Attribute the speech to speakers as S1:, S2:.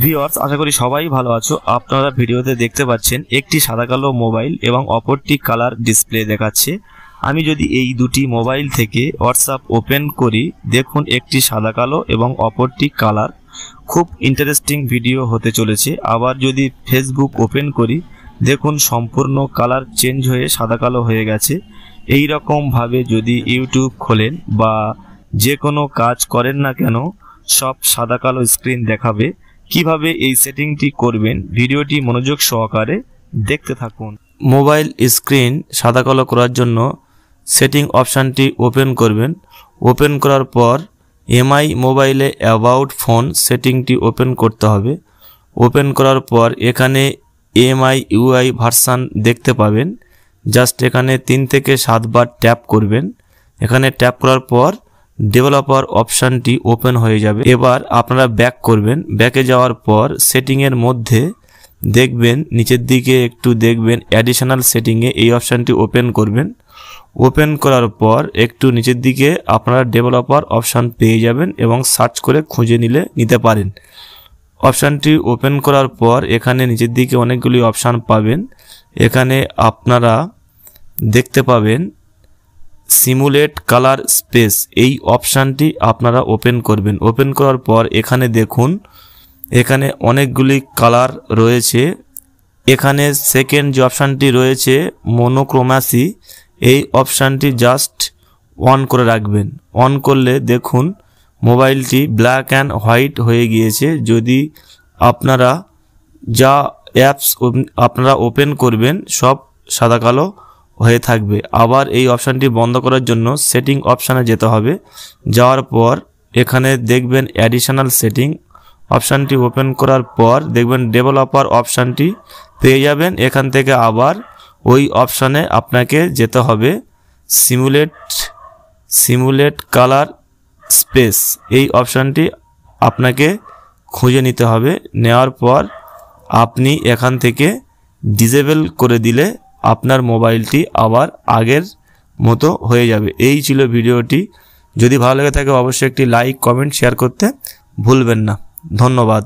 S1: viewers আশা করি সবাই ভালো আছো আপনারা ভিডিওতে দেখতে পাচ্ছেন একটি সাদা কালো মোবাইল এবং অপরটি কালার ডিসপ্লে দেখাচ্ছে আমি যদি এই দুটি মোবাইল থেকে হোয়াটসঅ্যাপ ওপেন করি দেখুন একটি সাদা কালো এবং অপরটি কালার খুব ইন্টারেস্টিং ভিডিও হতে চলেছে আবার যদি ফেসবুক ওপেন করি দেখুন সম্পূর্ণ কালার চেঞ্জ হয়ে সাদা কালো হয়ে গেছে এই রকমভাবে যদি ইউটিউব খোলেন বা যে কোনো কাজ করেন না কেন সব সাদা কালো স্ক্রিন দেখাবে কিভাবে এই সেটিংটি করবেন ভিডিওটি মনোযোগ সহকারে দেখতে থাকুন মোবাইল স্ক্রিন সাদা কালো করার জন্য সেটিং অপশানটি ওপেন করবেন ওপেন করার পর এমআই মোবাইলে অ্যাবাউট ফোন সেটিংটি ওপেন করতে হবে ওপেন করার পর এখানে এমআই ইউআই ভার্সান দেখতে পাবেন জাস্ট এখানে তিন থেকে সাতবার ট্যাপ করবেন এখানে ট্যাপ করার পর ডেভেলপার অপশানটি ওপেন হয়ে যাবে এবার আপনারা ব্যাক করবেন ব্যাকে যাওয়ার পর সেটিংয়ের মধ্যে দেখবেন নিচের দিকে একটু দেখবেন অ্যাডিশনাল সেটিংয়ে এই অপশানটি ওপেন করবেন ওপেন করার পর একটু নিচের দিকে আপনারা ডেভেলপার অপশান পেয়ে যাবেন এবং সার্চ করে খুঁজে নিলে নিতে পারেন অপশানটি ওপেন করার পর এখানে নিচের দিকে অনেকগুলি অপশান পাবেন এখানে আপনারা দেখতে পাবেন সিমুলেট কালার স্পেস এই অপশানটি আপনারা ওপেন করবেন ওপেন করার পর এখানে দেখুন এখানে অনেকগুলি কালার রয়েছে এখানে সেকেন্ড যে অপশানটি রয়েছে মোনোক্রোমাসি এই অপশানটি জাস্ট অন করে রাখবেন অন করলে দেখুন মোবাইলটি ব্ল্যাক অ্যান্ড হোয়াইট হয়ে গিয়েছে যদি আপনারা যা অ্যাপস আপনারা ওপেন করবেন সব সাদা কালো হয়ে থাকবে আবার এই অপশানটি বন্ধ করার জন্য সেটিং অপশানে যেতে হবে যাওয়ার পর এখানে দেখবেন অ্যাডিশনাল সেটিং অপশানটি ওপেন করার পর দেখবেন ডেভেলপার অপশানটি পেয়ে যাবেন এখান থেকে আবার ওই অপশানে আপনাকে যেতে হবে সিমুলেট সিমুলেট কালার স্পেস এই অপশানটি আপনাকে খুঁজে নিতে হবে নেওয়ার পর আপনি এখান থেকে ডিজেবল করে দিলে আপনার মোবাইলটি আবার আগের মতো হয়ে যাবে এই ছিল ভিডিওটি যদি ভালো লেগে থাকে অবশ্যই একটি লাইক কমেন্ট শেয়ার করতে ভুলবেন না ধন্যবাদ